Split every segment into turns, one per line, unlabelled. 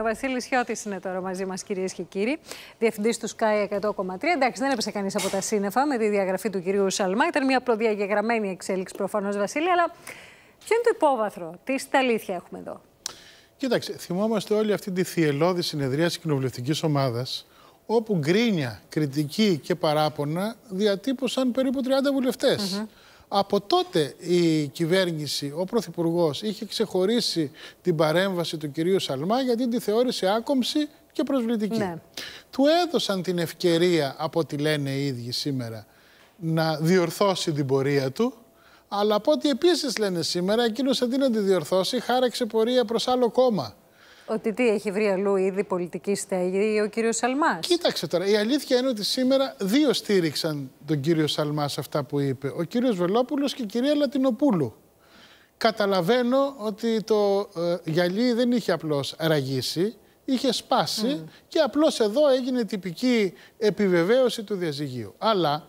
Ο Βασίλης Χιώτης είναι τώρα μαζί μας, κυρίες και κύριοι, διευθυντής του ΣΚΑΙ 100,3. Εντάξει, δεν έπεσε κανείς από τα σύννεφα με τη διαγραφή του κυρίου Σαλμά. Ήταν μια προδιαγεγραμμένη εξέλιξη προφανώς, Βασίλη, αλλά ποιο είναι το υπόβαθρο, τι στα αλήθεια έχουμε εδώ.
Κοίταξε, θυμόμαστε όλη αυτή τη θυελώδη συνεδρία της κοινοβουλευτικής ομάδας, όπου γκρίνια, κριτική και παράπονα διατύπωσαν περίπου 30 βουλευτέ. Από τότε η κυβέρνηση, ο Πρωθυπουργός, είχε ξεχωρίσει την παρέμβαση του κυρίου Σαλμά γιατί τη θεώρησε άκομψη και προσβλητική. Ναι. Του έδωσαν την ευκαιρία, από ό,τι λένε οι ίδιοι σήμερα, να διορθώσει την πορεία του. Αλλά από ό,τι επίσης λένε σήμερα, εκείνος αντί να τη διορθώσει, χάραξε πορεία προς άλλο κόμμα
ότι τι έχει βρει αλλού ήδη πολιτική στέγη ο κύριος Σαλμάς. Κοίταξε τώρα. Η αλήθεια είναι ότι σήμερα δύο
στήριξαν τον κύριο Σαλμάς αυτά που είπε. Ο κύριος Βελόπουλος και η κυρία Λατινοπούλου. Καταλαβαίνω ότι το ε, γυαλί δεν είχε απλώς ραγίσει, είχε σπάσει mm. και απλώς εδώ έγινε τυπική επιβεβαίωση του διαζυγίου. Αλλά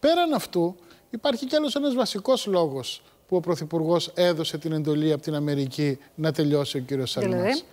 πέραν αυτού υπάρχει κι άλλος ένας βασικός λόγος που ο Πρωθυπουργός έδωσε την εντολή από την Αμερική να τελειώσει ο κύριος δηλαδή? Σαλμάς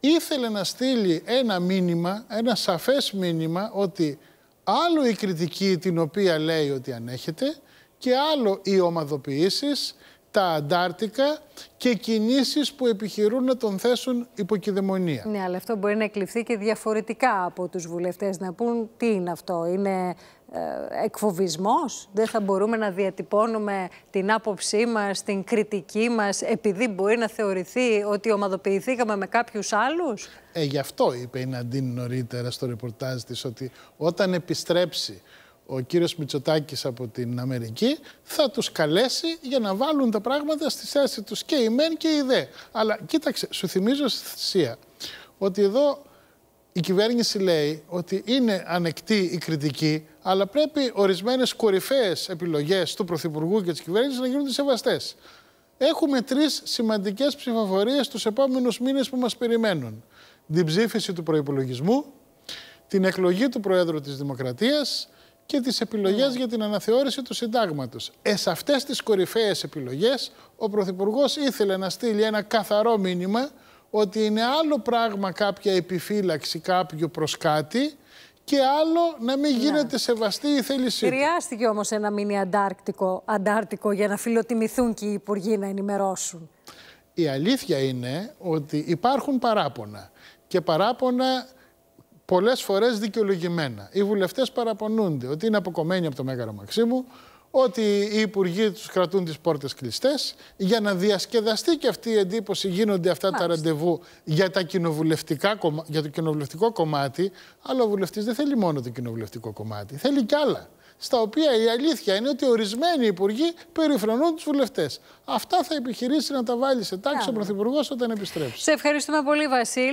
ήθελε να στείλει ένα μήνυμα, ένα σαφές μήνυμα ότι άλλο η κριτική την οποία λέει ότι ανέχεται και άλλο οι ομαδοποιήσεις, τα αντάρτικα και κινήσεις που επιχειρούν να τον θέσουν υποκειδαιμονία.
Ναι, αλλά αυτό μπορεί να εκλειφθεί και διαφορετικά από τους βουλευτές να πούν τι είναι αυτό. Είναι ε, εκφοβισμός, δεν θα μπορούμε να διατυπώνουμε την άποψή μας, την κριτική μας, επειδή μπορεί να θεωρηθεί ότι ομαδοποιηθήκαμε με κάποιους άλλους.
Ε, γι' αυτό είπε η Ναντίνη νωρίτερα στο ρεπορτάζ της, ότι όταν επιστρέψει ο κύριος Μητσοτάκης από την Αμερική θα τους καλέσει για να βάλουν τα πράγματα στη θέση τους και η μεν και η δε. Αλλά κοίταξε, σου θυμίζω στη θυσία ότι εδώ η κυβέρνηση λέει ότι είναι ανεκτή η κριτική, αλλά πρέπει ορισμένες κορυφαίες επιλογές του Πρωθυπουργού και της κυβέρνησης να γίνονται σεβαστές. Έχουμε τρεις σημαντικές ψηφοφορίες τους επόμενους μήνες που μας περιμένουν. Την ψήφιση του προπολογισμού, την εκλογή του Προέδρου της Δημοκρατίας και τις επιλογές ναι. για την αναθεώρηση του συντάγματος. Ε, σε αυτές τις κορυφαίες επιλογές, ο Πρωθυπουργός ήθελε να στείλει ένα καθαρό μήνυμα ότι είναι άλλο πράγμα κάποια επιφύλαξη κάποιου προς κάτι και άλλο να μην ναι. γίνεται
σεβαστή η θέλησή του. Χρειάστηκε όμως ένα μήνυ αντάρκτικο, αντάρτικο για να φιλοτιμηθούν και οι υπουργοί να ενημερώσουν.
Η αλήθεια είναι ότι υπάρχουν παράπονα και παράπονα πολλές φορές δικαιολογημένα. Οι βουλευτές παραπονούνται ότι είναι αποκομμένοι από το Μέγαρο Μαξίμου, ότι οι υπουργοί τους κρατούν τις πόρτες κλειστές. Για να διασκεδαστεί και αυτή η εντύπωση, γίνονται αυτά τα ραντεβού για, τα κοινοβουλευτικά, για το κοινοβουλευτικό κομμάτι. Αλλά ο βουλευτής δεν θέλει μόνο το κοινοβουλευτικό κομμάτι, θέλει κι άλλα. Στα οποία η αλήθεια είναι ότι ορισμένοι υπουργοί περιφρονούν τους βουλευτές. Αυτά θα επιχειρήσει να τα βάλει σε τάξη ο Πρωθυπουργός όταν επιστρέψει.
Σε ευχαριστούμε πολύ, Βασίλη.